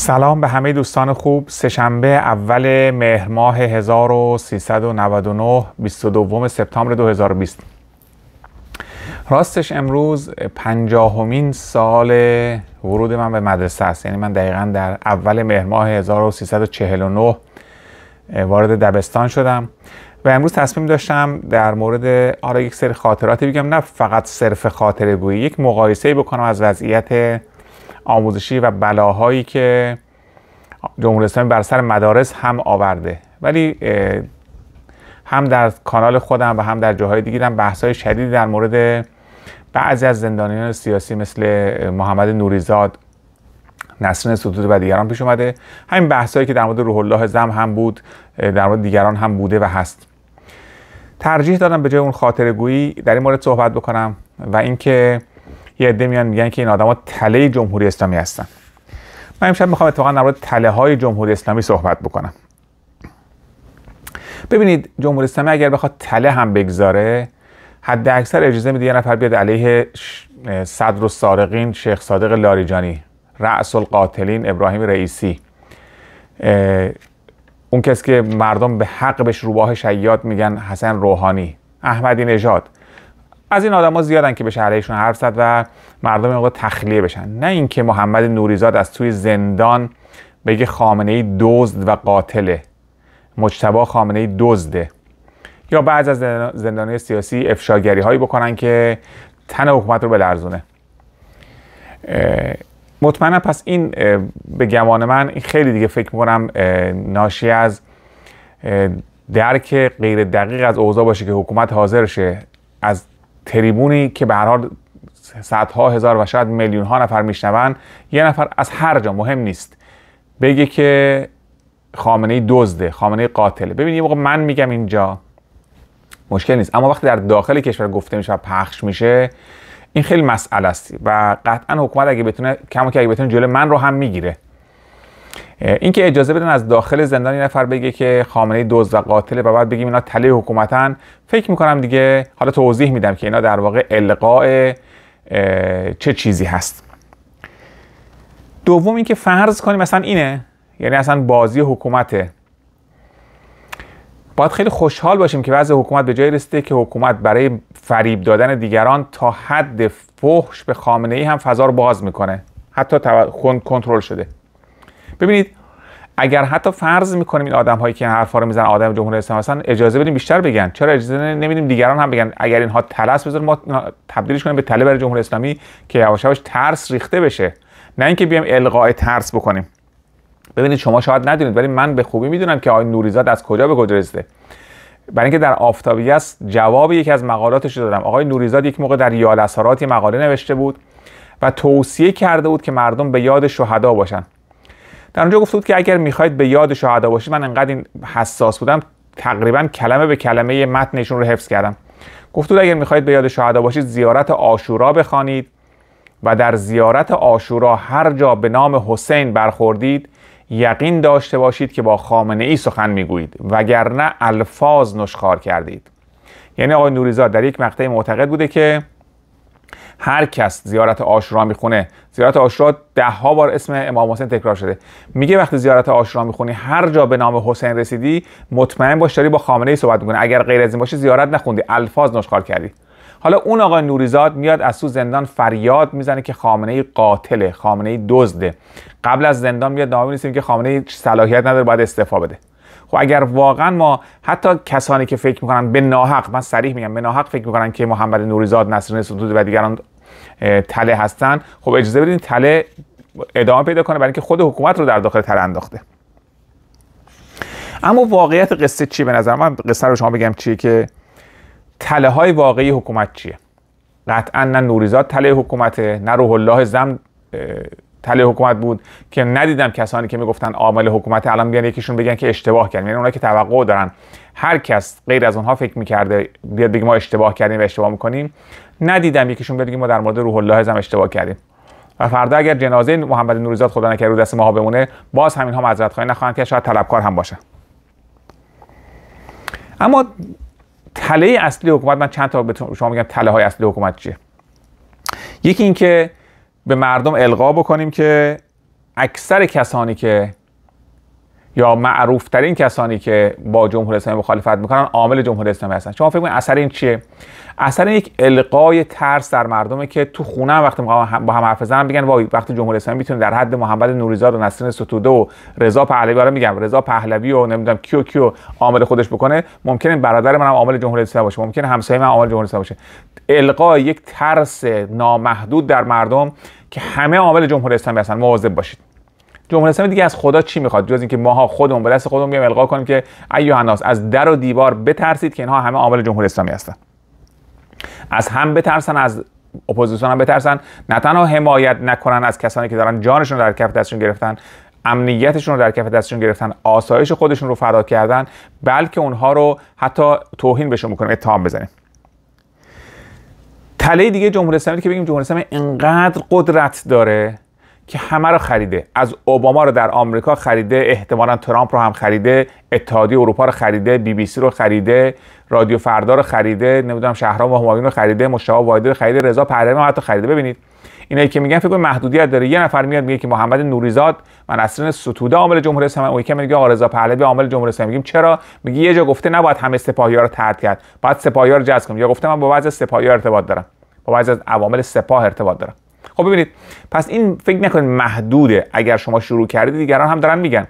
سلام به همه دوستان خوب سهشنبه اول مهر ماه 1399 22 سپتامبر 2020 راستش امروز پنجاهمین سال ورود من به مدرسه است یعنی من دقیقا در اول مهر ماه 1349 وارد دبستان شدم و امروز تصمیم داشتم در مورد آره یک سری خاطراتی بگم نه فقط صرف خاطره گویی یک مقایسه بکنم از وضعیت آموزشی و بلاهایی که جمهوری اسلامی بر سر مدارس هم آورده ولی هم در کانال خودم و هم در جاهای دیگه هم بحث های شدیدی در مورد بعضی از زندانیان سیاسی مثل محمد نوریزاد نسرین ستود و دیگران پیش اومده همین بحثایی که در مورد روح الله زم هم بود در مورد دیگران هم بوده و هست ترجیح دادم به جای اون خاطره در این مورد صحبت بکنم و اینکه یه عده میان میگن که این آدما تله جمهوری اسلامی هستن من امشب میخوام اتفاقا در تله های جمهوری اسلامی صحبت بکنم ببینید جمهوری اسلامی اگر بخواد تله هم بگذاره حد اکثر اجازه میده یه نفر بیاد علیه صدر و سارقین شیخ صادق لاریجانی رأس القاتلین ابراهیم رئیسی اون کس که مردم به حق بهش روباه شیاد میگن حسن روحانی احمدی نژاد از این آدم‌ها زیادن که به شهرشون حرف زد و مردم این تخلیه بشن نه اینکه محمد نوریزاد از توی زندان بگه خامنه ای دزد و قاتله مجتبا خامنه ای دزده یا بعض از زندانی سیاسی افشاگری هایی بکنن که تن حکومت رو بلرزونه مطمئنا پس این به گمان من این خیلی دیگه فکر میکنم ناشی از درک غیر دقیق از اوضاع باشه که حکومت حاضر شه از تریبونی که به هر حال صدها هزار و شاید میلیون ها نفر میشنون یه نفر از هر جا مهم نیست بگه که خامنه ای دزده خامنه قاتله ببین یه موقع من میگم اینجا مشکل نیست اما وقتی در داخل کشور گفته میشه و پخش میشه این خیلی مسئله است و قطعا حکومت اگه بتونه کما که اگه بتونه جلو من رو هم میگیره اینکه اجازه بدن از داخل زندان یه نفر بگه که خامنه دزد و قاتله و بعد بگیم اینا تله حکومتن فکر میکنم دیگه حالا توضیح میدم که اینا در واقع القاء چه چیزی هست دوم اینکه فرض کنیم مثلا اینه یعنی اصلا بازی حکومته باید خیلی خوشحال باشیم که وضع حکومت به جای رسیده که حکومت برای فریب دادن دیگران تا حد فحش به خامنه ای هم فضا رو باز میکنه حتی کنترل شده ببینید اگر حتی فرض میکنیم این آدم هایی که حرفا رو میزنن آدم جمهوری اسلامی هستن اجازه بدیم بیشتر بگن چرا اجازه نمیدیم دیگران هم بگن اگر اینها تلس بذار ما تبدیلش کنیم به تله برای جمهوری اسلامی که یواش یواش ترس ریخته بشه نه اینکه بیام القاء ترس بکنیم ببینید شما شاید ندونید ولی من به خوبی میدونم که آقای نوریزاد از کجا به کجا رسیده برای اینکه در آفتابی است جواب یکی از مقالاتش رو دادم آقای نوریزاد یک موقع در یال مقاله نوشته بود و توصیه کرده بود که مردم به یاد شهدا باشن در اونجا گفته بود که اگر میخواید به یاد شهدا باشید من انقدر این حساس بودم تقریبا کلمه به کلمه متنشون رو حفظ کردم گفته بود اگر میخواید به یاد شهدا باشید زیارت آشورا بخوانید و در زیارت آشورا هر جا به نام حسین برخوردید یقین داشته باشید که با خامنه ای سخن میگویید وگرنه الفاظ نشخار کردید یعنی آقای نوریزاد در یک مقطعی معتقد بوده که هر کس زیارت آشورا میخونه زیارت آشورا ده ها بار اسم امام حسین تکرار شده میگه وقتی زیارت آشورا میخونی هر جا به نام حسین رسیدی مطمئن باش داری با خامنه ای صحبت میکنه اگر غیر از این باشه زیارت نخوندی الفاظ نشخال کردی حالا اون آقای نوریزاد میاد از تو زندان فریاد میزنه که خامنه ای قاتله خامنه ای دزده قبل از زندان میاد نامه می‌نویسه که خامنه ای صلاحیت نداره باید استعفا بده خب اگر واقعا ما حتی کسانی که فکر میکنن به ناحق من صریح میگم به ناحق فکر میکنن که محمد نوریزاد نسرین سدود و دیگران تله هستن خب اجازه بدین تله ادامه پیدا کنه برای اینکه خود حکومت رو در داخل تله انداخته اما واقعیت قصه چی به نظر من قصه رو شما بگم چیه که تله های واقعی حکومت چیه قطعا نه نوریزاد تله حکومته نه روح الله زم تله حکومت بود که ندیدم کسانی که میگفتن عامل حکومت الان بیان یکیشون بگن که اشتباه کردیم یعنی اونایی که توقع دارن هر کس غیر از اونها فکر میکرده بیاد بگه ما اشتباه کردیم و اشتباه میکنیم ندیدم یکیشون بگه ما در مورد روح الله هم اشتباه کردیم و فردا اگر جنازه محمد نوریزاد خدا نکرده دست ماها بمونه باز همین ها معذرت خواهی نخواهند که شاید طلبکار هم باشه اما تله اصلی حکومت من چند تا به شما میگم تله های اصلی حکومت چیه یکی اینکه به مردم القا بکنیم که اکثر کسانی که یا ترین کسانی که با جمهوری اسلامی مخالفت میکنن عامل جمهوری اسلامی هستن شما فکر کنید اثر این چیه اثر یک القای ترس در مردمه که تو خونه هم وقتی با هم حرف زنن میگن وای وقتی جمهوری اسلامی میتونه در حد محمد نوریزاد و نسرین ستوده و رضا پهلوی رو میگم رضا پهلوی و نمیدونم کیو کیو عامل خودش بکنه ممکنه برادر منم عامل جمهوری اسلامی باشه ممکنه همسایه من عامل جمهوری اسلامی باشه القای یک ترس نامحدود در مردم که همه عامل جمهوری اسلامی هستن مواظب باشید جمهوری اسلامی دیگه از خدا چی میخواد جز اینکه ماها خودمون به دست خودمون بیام القا کنیم که ایو هناس از در و دیوار بترسید که اینها همه عامل جمهوری اسلامی هستن از هم بترسن از اپوزیسیون هم بترسن نه تنها حمایت نکنن از کسانی که دارن جانشون رو در کف دستشون گرفتن امنیتشون رو در کف دستشون گرفتن آسایش خودشون رو فدا کردن بلکه اونها رو حتی توهین بهشون میکنیم اتهام بزنیم تله دیگه جمهوری اسلامی که بگیم جمهوری اسلامی انقدر قدرت داره که همه رو خریده از اوباما رو در آمریکا خریده احتمالا ترامپ رو هم خریده اتحادیه اروپا رو خریده بی بی سی رو خریده رادیو فردا رو خریده نمیدونم شهرام و همایون رو خریده مشتاق وایده رو خریده رضا پهلوی حتی خریده ببینید اینایی که میگن فکر محدودیت داره یه نفر میاد میگه که محمد نوریزاد من اصلا ستوده عامل جمهوری اسلامی اون یکی میگه آقا رضا پهلوی عامل جمهوری اسلامی میگیم چرا میگه یه جا گفته نباید همه سپاهیارا رو ترد کرد باید سپاهیارا رو جذب کنیم یا گفته من با بعضی سپاهیارا ارتباط دارم با بعضی از عوامل سپاه ارتباط دارم خب ببینید پس این فکر نکنید محدوده اگر شما شروع کردید دیگران هم دارن میگن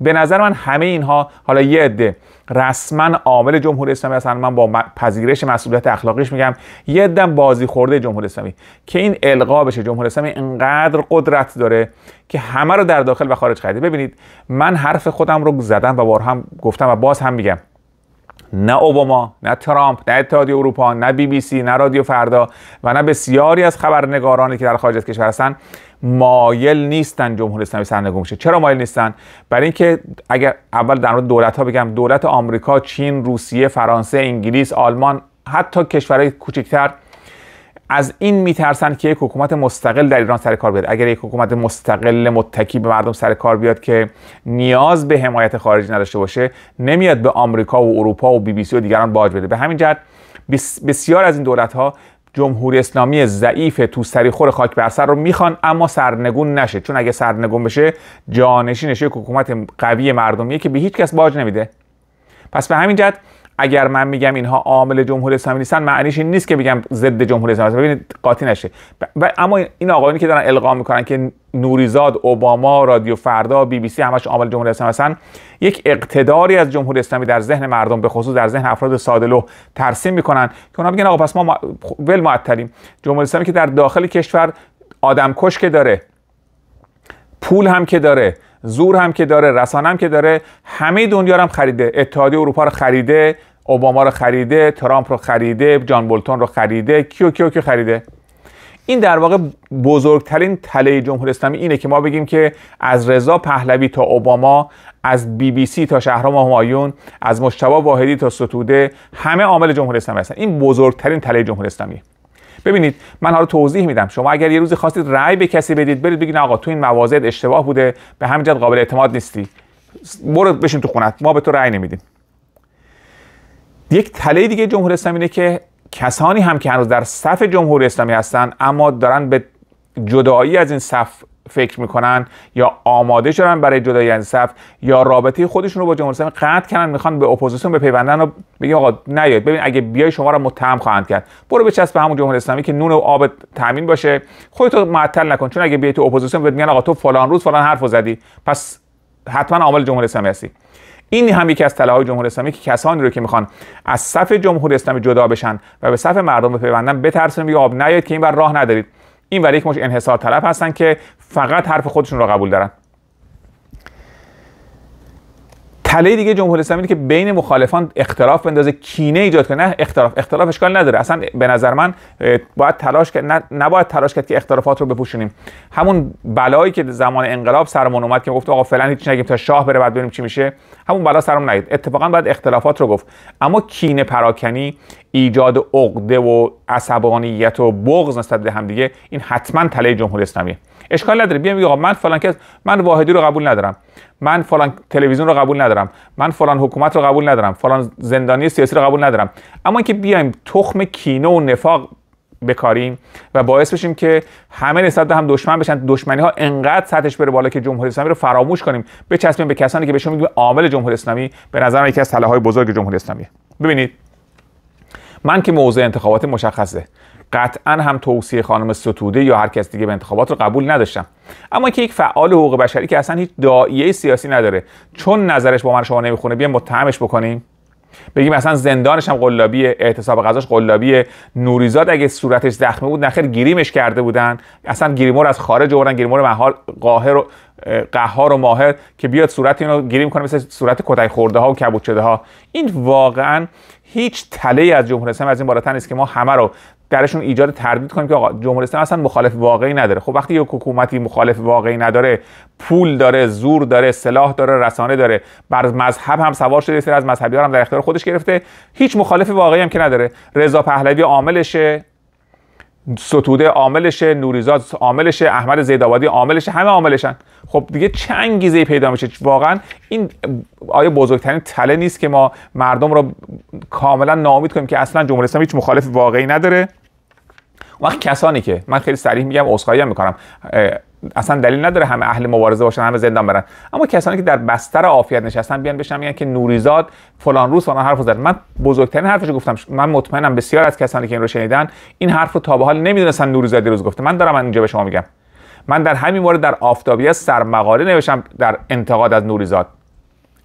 به نظر من همه اینها حالا یه عده رسما عامل جمهوری اسلامی هستن من با پذیرش مسئولیت اخلاقیش میگم یه عده بازی خورده جمهوری اسلامی که این القا بشه جمهوری اسلامی انقدر قدرت داره که همه رو در داخل و خارج خریده ببینید من حرف خودم رو زدم و بار هم گفتم و باز هم میگم نه اوباما نه ترامپ نه اتحادیه اروپا نه بی بی سی نه رادیو فردا و نه بسیاری از خبرنگارانی که در خارج از کشور هستند مایل نیستن جمهوری اسلامی سرنگون بشه چرا مایل نیستن برای اینکه اگر اول در مورد دولت ها بگم دولت آمریکا چین روسیه فرانسه انگلیس آلمان حتی کشورهای کوچکتر از این میترسن که یک حکومت مستقل در ایران سر کار بیاد اگر یک حکومت مستقل متکی به مردم سر کار بیاد که نیاز به حمایت خارجی نداشته باشه نمیاد به آمریکا و اروپا و بی بی سی و دیگران باج بده به همین جهت بسیار از این دولت ها جمهوری اسلامی ضعیف تو سریخور خاک بر سر رو میخوان اما سرنگون نشه چون اگه سرنگون بشه جانشینش یک حکومت قوی مردمیه که به هیچ کس باج نمیده پس به همین جهت اگر من میگم اینها عامل جمهوری اسلامی نیستن معنیش این نیست که بگم ضد جمهوری اسلامی ببینید قاطی نشه و اما این آقایونی که دارن القا میکنن که نوریزاد اوباما رادیو فردا بی بی سی همش عامل جمهوری اسلامی هستن یک اقتداری از جمهوری اسلامی در ذهن مردم به خصوص در ذهن افراد سادلو ترسیم میکنن که اونا میگن آقا پس ما ول معطلیم جمهوری اسلامی که در داخل کشور آدمکش که داره پول هم که داره زور هم که داره رسانه هم که داره همه دنیا رو هم خریده اتحادیه اروپا رو خریده اوباما رو خریده ترامپ رو خریده جان بولتون رو خریده کیو کیو کیو خریده این در واقع بزرگترین تله جمهوری اسلامی اینه که ما بگیم که از رضا پهلوی تا اوباما از بی بی سی تا شهرام همایون از مشتبه واحدی تا ستوده همه عامل جمهوری اسلامی هستن این بزرگترین تله جمهوری اسلامی ببینید من حالا توضیح میدم شما اگر یه روزی خواستید رأی به کسی بدید برید بگید آقا تو این مواضع اشتباه بوده به همین جد قابل اعتماد نیستی برو بشین تو خونت ما به تو رأی نمیدیم یک تله دیگه جمهوری اسلامی اینه که کسانی هم که هنوز در صف جمهوری اسلامی هستن اما دارن به جدایی از این صف فکر میکنن یا آماده شدن برای جدایی از صف یا رابطه خودشون رو با جمهوری اسلامی قطع کردن میخوان به اپوزیسیون به پیوندن و بگی آقا نیاد ببین اگه بیای شما رو متهم خواهند کرد برو به چسب همون جمهوری اسلامی که نون و آب تامین باشه خودتو معطل نکن چون اگه بیای تو اپوزیسیون بهت میگن آقا تو فلان روز فلان حرفو زدی پس حتما عامل جمهوری اسلامی هستی این هم یکی از های جمهوری اسلامی که کسانی رو که میخوان از صف جمهوری اسلامی جدا بشن و به صف مردم بپیوندن بترسن میگه آب نیاد که این بر راه ندارید این ور یک مش انحصار طلب هستن که فقط حرف خودشون را قبول دارن تله دیگه جمهوری اسلامی که بین مخالفان اختلاف بندازه کینه ایجاد کنه نه اختلاف اختلاف اشکال نداره اصلا به نظر من باید تلاش کرد نباید تلاش کرد که اختلافات رو بپوشونیم همون بلایی که زمان انقلاب سرمون اومد که گفت آقا فعلا هیچ نگیم تا شاه بره بعد ببینیم چی میشه همون بلا سرمون نید اتفاقا باید اختلافات رو گفت اما کینه پراکنی ایجاد عقده و عصبانیت و بغض نسبت به دیگه. این حتما تله جمهوری اسلامیه اشکال نداره بیام آقا من فلان کس من واحدی رو قبول ندارم من فلان تلویزیون رو قبول ندارم من فلان حکومت رو قبول ندارم فلان زندانی سیاسی رو قبول ندارم اما اینکه بیایم تخم کینه و نفاق بکاریم و باعث بشیم که همه نسبت هم دشمن بشن دشمنی ها انقدر سطحش بره بالا که جمهوری اسلامی رو فراموش کنیم بچسبیم به کسانی که بهشون میگیم عامل جمهوری اسلامی به نظر یکی از تله های بزرگ جمهوری اسلامی ببینید من که موضوع انتخابات مشخصه قطعا هم توصیه خانم ستوده یا هر کس دیگه به انتخابات رو قبول نداشتم اما که یک فعال حقوق بشری که اصلا هیچ داعیه سیاسی نداره چون نظرش با من شما نمیخونه بیا متهمش بکنیم بگیم اصلا زندانش هم قلابیه اعتصاب غذاش قلابیه نوریزاد اگه صورتش زخمی بود نخیر گریمش کرده بودن اصلا گریمور از خارج آوردن گریمور محال قاهر و قهار و ماهر که بیاد صورت اینو گریم کنه مثل صورت کتای خورده ها و کبوچده ها این واقعا هیچ تله از جمهوری از این بالاتر نیست که ما همه رو درشون ایجاد تردید کنیم که آقا جمهوری اسلامی اصلا مخالف واقعی نداره خب وقتی یک حکومتی مخالف واقعی نداره پول داره زور داره سلاح داره رسانه داره بر مذهب هم سوار شده سر از مذهبی هم در اختیار خودش گرفته هیچ مخالف واقعی هم که نداره رضا پهلوی عاملشه ستوده عاملشه نوریزاد عاملشه احمد زیدآبادی عاملشه همه عاملشن خب دیگه چه انگیزه پیدا میشه واقعا این آیا بزرگترین تله نیست که ما مردم رو کاملا ناامید کنیم که اصلا جمهوری اسلامی هیچ مخالف واقعی نداره وقت کسانی که من خیلی سریح میگم عذرخواهی میکنم اصلا دلیل نداره همه اهل مبارزه باشن همه زندان برن اما کسانی که در بستر عافیت نشستن بیان بشن میگن که نوریزاد فلان روز فلان حرفو زد من بزرگترین حرفشو گفتم من مطمئنم بسیار از کسانی که این رو شنیدن این حرف رو تا به حال نمیدونستن نوریزاد روز گفته من دارم من اینجا به شما میگم من در همین مورد در آفتابی مقاله نوشتم در انتقاد از نوریزاد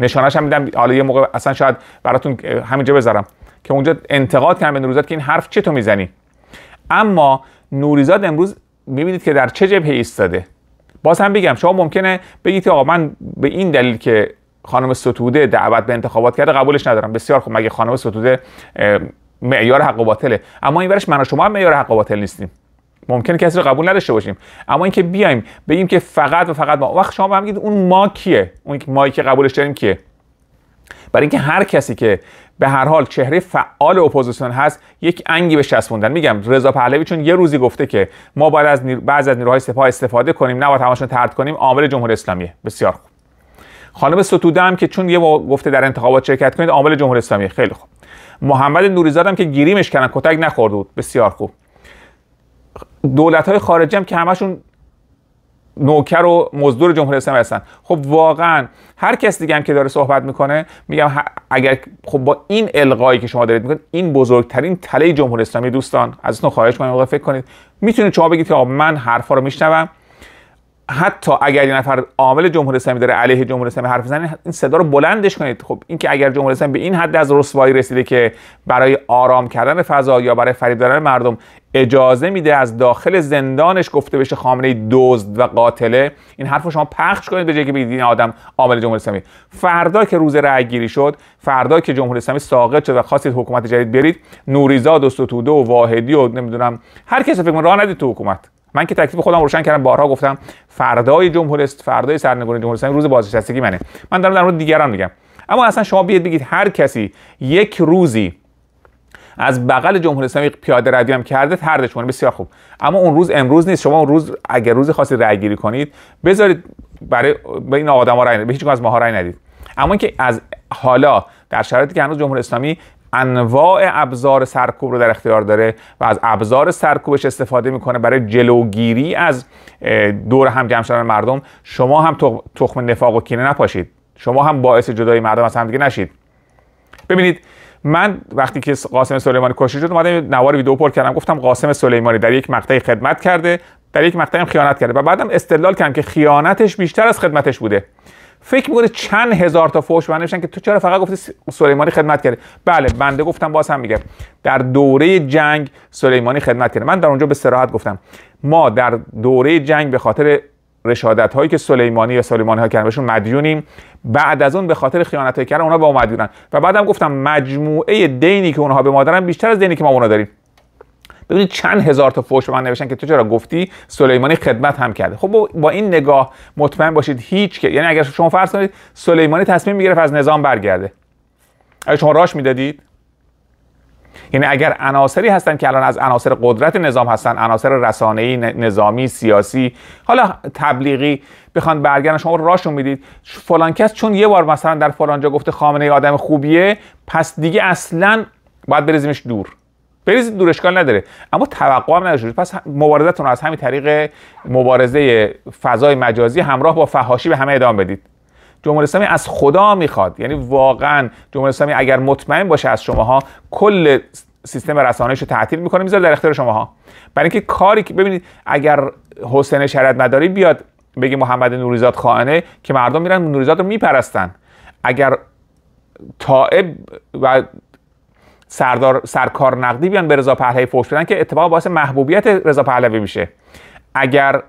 نشانش هم میدم حالا یه موقع اصلا شاید براتون همینجا بذارم که اونجا انتقاد کردم به نوریزاد که این حرف چه تو میزنی اما نوریزاد امروز میبینید که در چه جبهه ایستاده باز هم بگم شما ممکنه بگید آقا من به این دلیل که خانم ستوده دعوت به انتخابات کرده قبولش ندارم بسیار خوب مگه خانم ستوده معیار حق و باطله اما این ورش من و شما هم معیار حق و باطل نیستیم ممکن کسی رو قبول نداشته باشیم اما اینکه بیایم بگیم که فقط و فقط ما وقت شما هم میگید اون ما کیه اون مایی که قبولش داریم کیه برای اینکه هر کسی که به هر حال چهره فعال اپوزیسیون هست یک انگی به چسبوندن میگم رضا پهلوی چون یه روزی گفته که ما باید از نیر... بعض از نیروهای سپاه استفاده کنیم نه نباید تماشا ترد کنیم عامل جمهوری اسلامی بسیار خوب خانم ستوده هم که چون یه گفته در انتخابات شرکت کنید عامل جمهوری اسلامی خیلی خوب محمد نوریزاد هم که گیریمش کردن کتک نخورد بود بسیار خوب دولت های هم که همشون نوکر و مزدور جمهوری اسلامی هستن خب واقعا هر کس دیگه هم که داره صحبت میکنه میگم اگر خب با این القایی که شما دارید میکنید این بزرگترین تله جمهوری اسلامی دوستان از ازتون خواهش میکنم فکر کنید میتونید شما بگید که من حرفا رو میشنوم حتی اگر یه نفر عامل جمهوری اسلامی داره علیه جمهوری اسلامی حرف بزنه این صدا رو بلندش کنید خب اینکه اگر جمهوری اسلامی به این حد از رسوایی رسیده که برای آرام کردن فضا یا برای فریب دادن مردم اجازه میده از داخل زندانش گفته بشه خامنه دزد و قاتله این حرف رو شما پخش کنید به جای که بگید این آدم عامل جمهوری اسلامی فردا که روز رأیگیری شد فردا که جمهوری اسلامی ساقط شد و خواستید حکومت جدید برید نوریزاد و ستوده و واحدی و نمیدونم هر کسی فکر راه ندید تو حکومت من که تکلیف خودم روشن کردم بارها گفتم فردای جمهوریت فردای جمهوری جمهوریت روز بازنشستگی منه من دارم در مورد دیگران میگم اما اصلا شما بیاید بگید هر کسی یک روزی از بغل جمهوری اسلامی پیاده روی هم کرده تردش کنه بسیار خوب اما اون روز امروز نیست شما اون روز اگر روز خاصی رأی گیری کنید بذارید برای به این آدما رای ندید به هیچ از ماها رای ندید اما اینکه از حالا در شرایطی که هنوز جمهوری اسلامی انواع ابزار سرکوب رو در اختیار داره و از ابزار سرکوبش استفاده میکنه برای جلوگیری از دور هم جمع شدن مردم شما هم تخم نفاق و کینه نپاشید شما هم باعث جدای مردم از همدیگه نشید ببینید من وقتی که قاسم سلیمانی کشته شد اومدم نوار ویدیو پر کردم گفتم قاسم سلیمانی در یک مقطعی خدمت کرده در یک مقطعی هم خیانت کرده و بعدم استدلال کردم که خیانتش بیشتر از خدمتش بوده فکر میکنه چند هزار تا فوش بنده که تو چرا فقط گفتی سلیمانی خدمت کرده بله بنده گفتم باز هم میگم در دوره جنگ سلیمانی خدمت کرده من در اونجا به سراحت گفتم ما در دوره جنگ به خاطر رشادت هایی که سلیمانی یا سلیمانی ها کردن بهشون مدیونیم بعد از اون به خاطر خیانت های کردن اونا با ما مدیونن و بعدم گفتم مجموعه دینی که اونها به ما دارن بیشتر از دینی که ما اونا داریم ببینید چند هزار تا فوش به من نوشتن که تو چرا گفتی سلیمانی خدمت هم کرده خب با این نگاه مطمئن باشید هیچ که یعنی اگر شما فرض کنید سلیمانی تصمیم میگرفت از نظام برگرده اگر شما راش میدادید یعنی اگر عناصری هستن که الان از عناصر قدرت نظام هستن عناصر رسانه‌ای نظامی سیاسی حالا تبلیغی بخوان برگردن شما راشون میدید فلان کس چون یه بار مثلا در فلان جا گفته خامنه آدم خوبیه پس دیگه اصلا باید بریزیمش دور بریزید دورشکال نداره اما توقع هم نداشته پس مبارزتون رو از همین طریق مبارزه فضای مجازی همراه با فهاشی به همه ادامه بدید جمهوری اسلامی از خدا میخواد یعنی واقعا جمهوری اسلامی اگر مطمئن باشه از شماها کل سیستم رسانهش رو تعطیل میکنه میذاره در اختیار شماها برای اینکه کاری که ببینید اگر حسین شرط مداری بیاد بگه محمد نوریزاد خائنه که مردم میرن نوریزاد رو میپرستن اگر طائب و سردار سرکار نقدی بیان به رضا پهلوی فوش بدن که اتفاقا باعث محبوبیت رضا پهلوی میشه اگر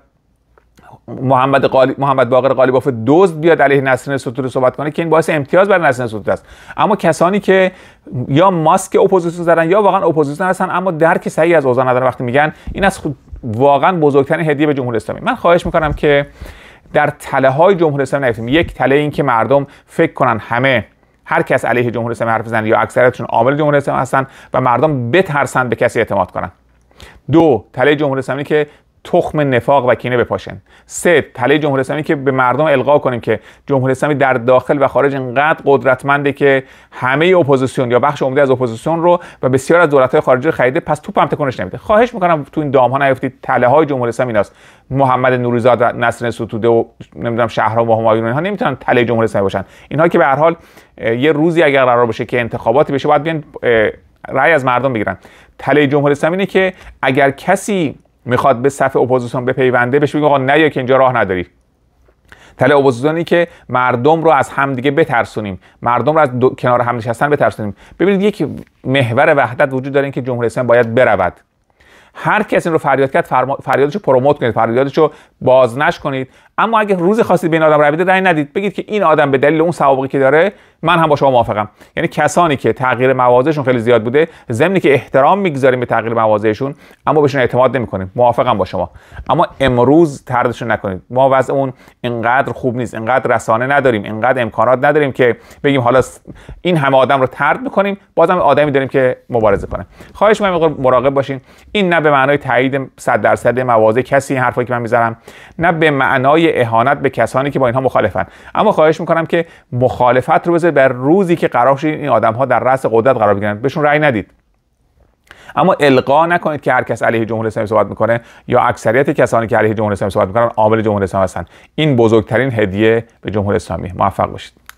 محمد قالی، محمد باقر قالیباف دزد بیاد علیه نسرین ستوده صحبت کنه که این باعث امتیاز برای نسرین ستوده است اما کسانی که یا ماسک اپوزیسیون زدن یا واقعا اپوزیسیون هستن اما درک صحیح از اوضاع ندارن وقتی میگن این از خود واقعا بزرگترین هدیه به جمهوری اسلامی من خواهش میکنم که در تله های جمهوری اسلامی نیفتیم یک تله این که مردم فکر کنن همه هر کس علیه جمهوری اسلامی حرف بزنه یا اکثرتشون عامل جمهوری اسلامی هستن و مردم بترسن به کسی اعتماد کنن دو تله جمهوری اسلامی که تخم نفاق و کینه بپاشن سه تله جمهوری اسلامی که به مردم القا کنیم که جمهوری اسلامی در داخل و خارج انقدر قدرتمنده که همه اپوزیسیون یا بخش عمده از اپوزیسیون رو و بسیار از دولت‌های خارجی رو خریده پس توپ هم تکونش نمیده خواهش میکنم تو این دام ها نیفتید تله های جمهوری اسلامی ایناست محمد نوریزاد و ستوده و نمیدونم شهرام و همایون اینها نمیتونن تله جمهوری اسلامی باشن اینها که به هر حال یه روزی اگر قرار باشه که انتخاباتی بشه باید بیان رأی از مردم بگیرن تله جمهوری اسلامی که اگر کسی میخواد به صف اپوزیسیون بپیونده بهش میگه آقا یا که اینجا راه نداری تله اپوزیسیونی که مردم رو از همدیگه بترسونیم مردم رو از دو... کنار هم نشستن بترسونیم ببینید یک محور وحدت وجود داره که جمهوری اسلامی باید برود هر کسی رو فریاد کرد فرما... فریادش رو پروموت کنید فریادش رو بازنش کنید اما اگه روز خاصی بین آدم رای بدید ندید بگید که این آدم به دلیل اون سوابقی که داره من هم با شما موافقم یعنی کسانی که تغییر موازهشون خیلی زیاد بوده ضمنی که احترام میگذاریم به تغییر موازهشون اما بهشون اعتماد نمیکنیم موافقم با شما اما امروز تردشون نکنید ما وضعمون اینقدر خوب نیست اینقدر رسانه نداریم اینقدر امکانات نداریم که بگیم حالا این همه آدم رو ترد میکنیم بازم آدمی داریم که مبارزه کنه خواهش میکنم مراقب باشین این نه به معنای تایید 100 درصد موازه کسی این حرفایی که من میزنم نه به معنای اهانت به کسانی که با اینها مخالفن اما خواهش میکنم که مخالفت رو بذارید بر روزی که قرار شد این آدم ها در رأس قدرت قرار بگیرن بهشون رأی ندید اما القا نکنید که هر کس علیه جمهور اسلامی صحبت میکنه یا اکثریت کسانی که علیه جمهور اسلامی صحبت میکنن عامل جمهور اسلامی هستن این بزرگترین هدیه به جمهوری اسلامی موفق باشید